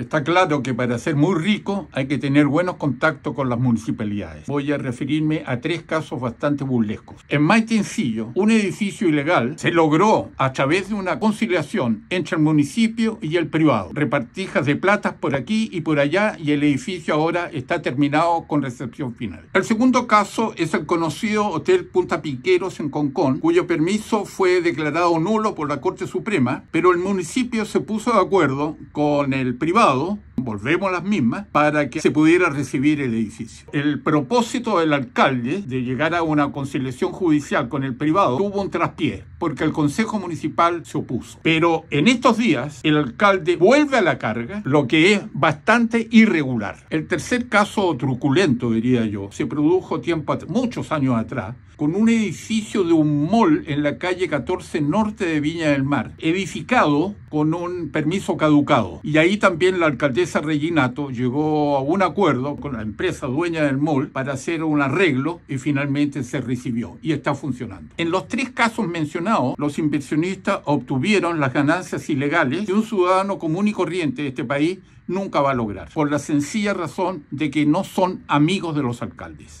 Está claro que para ser muy rico hay que tener buenos contactos con las municipalidades. Voy a referirme a tres casos bastante burlescos. En Maitencillo, un edificio ilegal se logró a través de una conciliación entre el municipio y el privado. Repartijas de platas por aquí y por allá y el edificio ahora está terminado con recepción final. El segundo caso es el conocido Hotel Punta Piqueros en Concón, cuyo permiso fue declarado nulo por la Corte Suprema, pero el municipio se puso de acuerdo con el privado volvemos a las mismas, para que se pudiera recibir el edificio. El propósito del alcalde de llegar a una conciliación judicial con el privado tuvo un traspié, porque el Consejo Municipal se opuso. Pero en estos días el alcalde vuelve a la carga, lo que es bastante irregular. El tercer caso truculento, diría yo, se produjo tiempo muchos años atrás, con un edificio de un mall en la calle 14 norte de Viña del Mar, edificado con un permiso caducado. Y ahí también la alcaldesa Reginato llegó a un acuerdo con la empresa dueña del mall para hacer un arreglo y finalmente se recibió y está funcionando. En los tres casos mencionados, los inversionistas obtuvieron las ganancias ilegales que un ciudadano común y corriente de este país nunca va a lograr, por la sencilla razón de que no son amigos de los alcaldes.